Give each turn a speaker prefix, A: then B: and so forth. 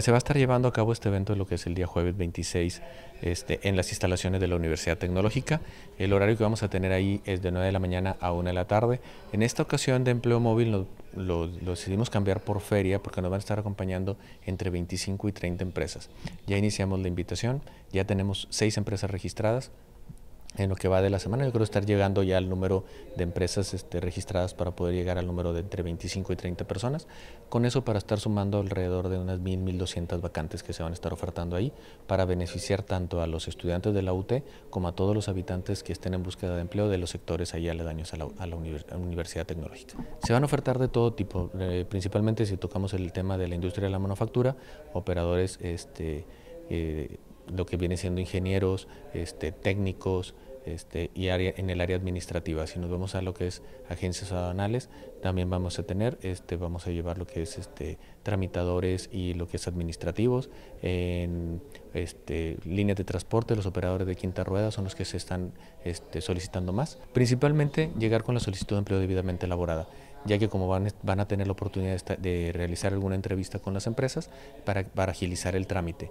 A: Se va a estar llevando a cabo este evento lo que es el día jueves 26 este, en las instalaciones de la Universidad Tecnológica. El horario que vamos a tener ahí es de 9 de la mañana a 1 de la tarde. En esta ocasión de empleo móvil lo, decidimos cambiar por feria porque nos van a estar acompañando entre 25 y 30 empresas. Ya iniciamos la invitación, ya tenemos 6 empresas registradas, en lo que va de la semana. Yo creo estar llegando ya al número de empresas este, registradas para poder llegar al número de entre 25 y 30 personas. Con eso para estar sumando alrededor de unas 1.000, 1.200 vacantes que se van a estar ofertando ahí para beneficiar tanto a los estudiantes de la UT como a todos los habitantes que estén en búsqueda de empleo de los sectores ahí aledaños a la, Universidad Tecnológica. Se van a ofertar de todo tipo, eh, principalmente si tocamos el tema de la industria de la manufactura, operadores... Este, eh, lo que viene siendo ingenieros, este, técnicos este, y área, en el área administrativa. Si nos vamos a lo que es agencias aduanales, también vamos a tener, este, vamos a llevar lo que es tramitadores y lo que es administrativos. En líneas de transporte, los operadores de quinta rueda son los que se están solicitando más. Principalmente llegar con la solicitud de empleo debidamente elaborada ya que como van, a tener la oportunidad de, realizar alguna entrevista con las empresas para agilizar el trámite.